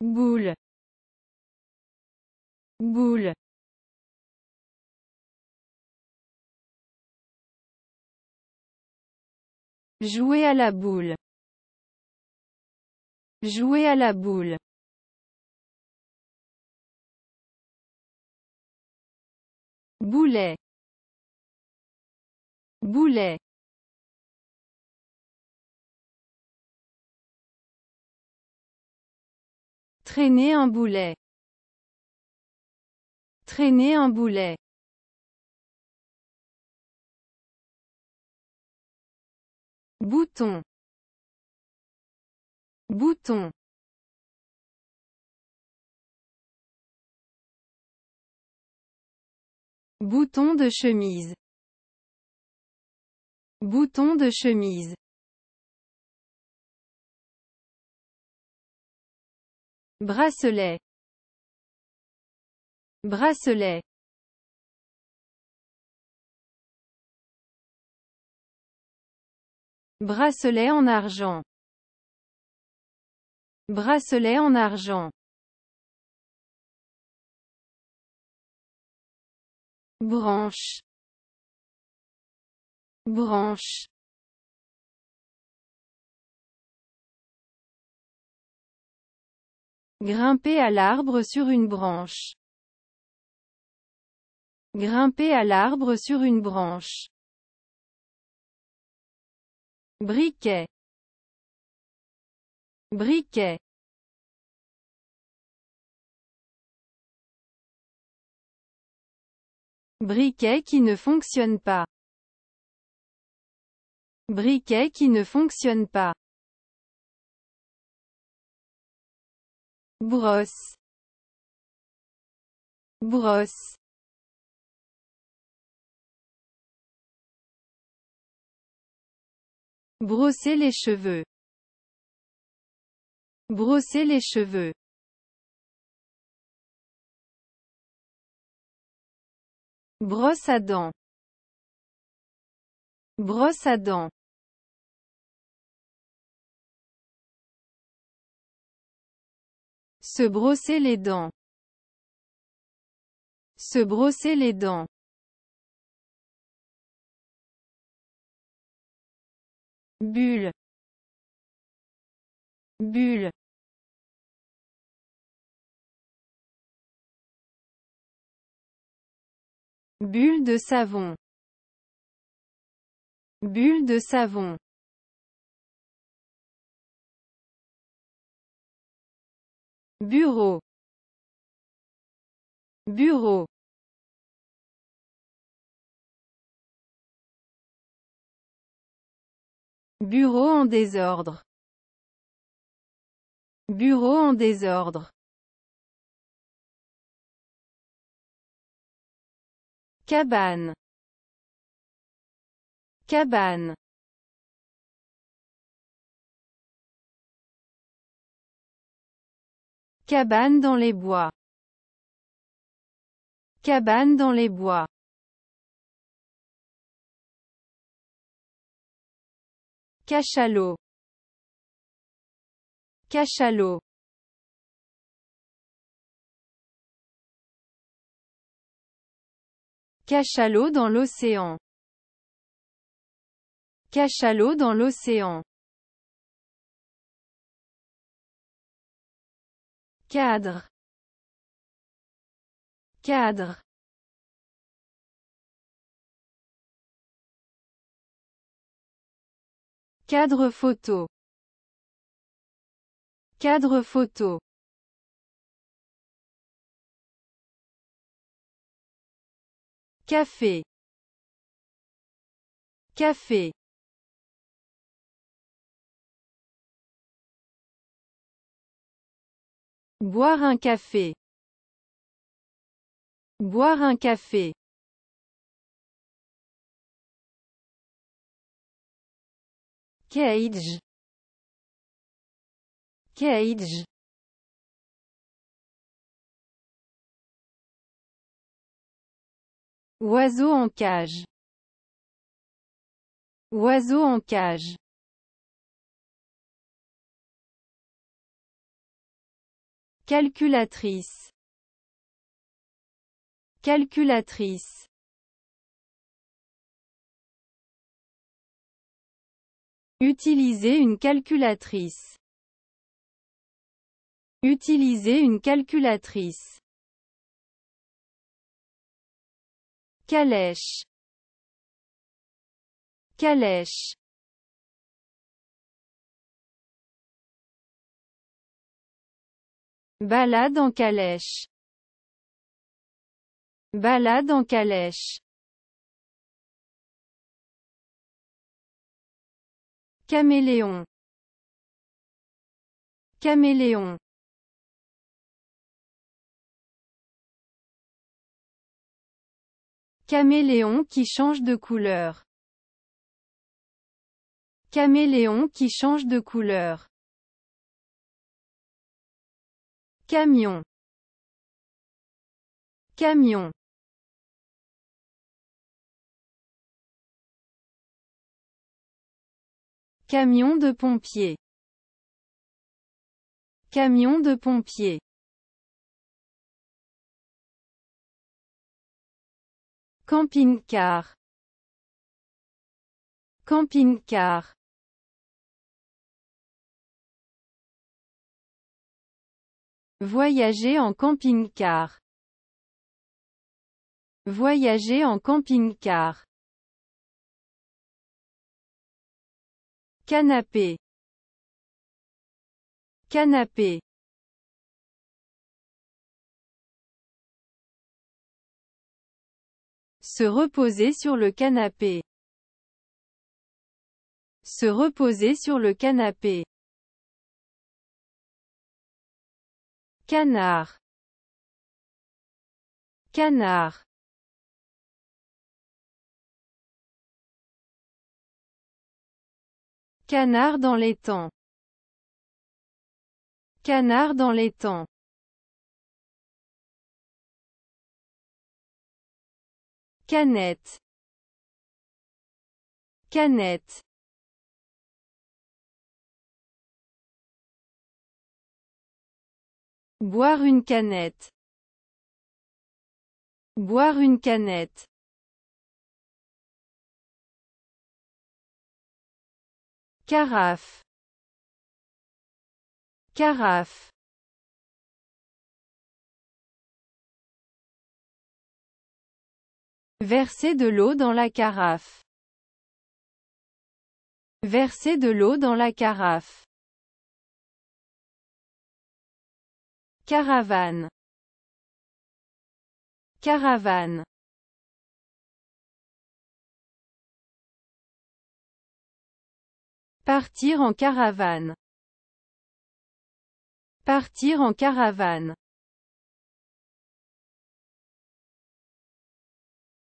boule boule jouer à la boule jouer à la boule boulet boulet Traîner un boulet. Traîner un boulet. Bouton. Bouton. Bouton de chemise. Bouton de chemise. bracelet bracelet bracelet en argent bracelet en argent branche branche Grimper à l'arbre sur une branche. Grimper à l'arbre sur une branche. Briquet. Briquet. Briquet qui ne fonctionne pas. Briquet qui ne fonctionne pas. brosse brosse brosser les cheveux brosser les cheveux brosse à dents brosse à dents Se brosser les dents. Se brosser les dents. Bulle. Bulle. Bulle de savon. Bulle de savon. bureau bureau bureau en désordre bureau en désordre cabane cabane Cabane dans les bois. Cabane dans les bois. Cachalot. Cachalot. Cachalot dans l'océan. Cachalot dans l'océan. cadre cadre cadre photo cadre photo café café Boire un café. Boire un café. Cage. Cage. Oiseau en cage. Oiseau en cage. Calculatrice. Calculatrice. Utiliser une calculatrice. Utiliser une calculatrice. Calèche. Calèche. Balade en calèche. Balade en calèche. Caméléon. Caméléon. Caméléon qui change de couleur. Caméléon qui change de couleur. camion camion camion de pompier camion de pompier camping-car camping-car Voyager en camping-car. Voyager en camping-car. Canapé. Canapé. Se reposer sur le canapé. Se reposer sur le canapé. Canard. Canard. Canard dans l'étang. Canard dans l'étang. Canette. Canette. Boire une canette. Boire une canette. Carafe. Carafe. Verser de l'eau dans la carafe. Verser de l'eau dans la carafe. Caravane. Caravane. Partir en caravane. Partir en caravane.